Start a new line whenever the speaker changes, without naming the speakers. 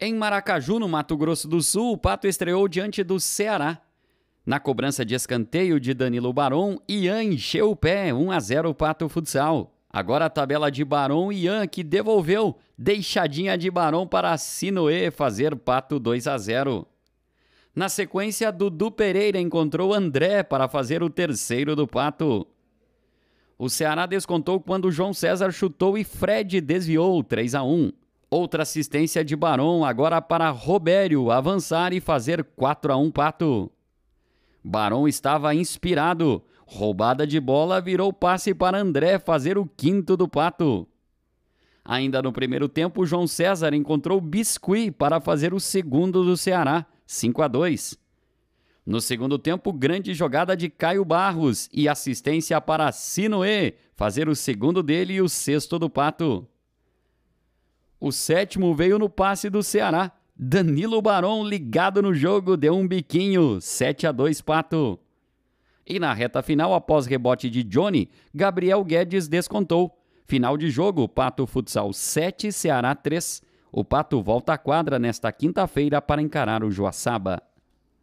Em Maracaju, no Mato Grosso do Sul, o Pato estreou diante do Ceará. Na cobrança de escanteio de Danilo Barão, Ian encheu o pé, 1 a 0 o Pato Futsal. Agora a tabela de Barão e Ian que devolveu, deixadinha de Barão para Sinoe fazer Pato 2 a 0. Na sequência, Dudu Pereira encontrou André para fazer o terceiro do Pato. O Ceará descontou quando João César chutou e Fred desviou 3 a 1. Outra assistência de Barão agora para Robério avançar e fazer 4 a 1 Pato. Barão estava inspirado. Roubada de bola virou passe para André fazer o quinto do Pato. Ainda no primeiro tempo, João César encontrou Biscuit para fazer o segundo do Ceará, 5 a 2. No segundo tempo, grande jogada de Caio Barros e assistência para Sinoe fazer o segundo dele e o sexto do Pato. O sétimo veio no passe do Ceará. Danilo Barão ligado no jogo, deu um biquinho, 7 a 2 Pato. E na reta final, após rebote de Johnny, Gabriel Guedes descontou. Final de jogo, Pato Futsal 7, Ceará 3. O Pato volta à quadra nesta quinta-feira para encarar o Joaçaba.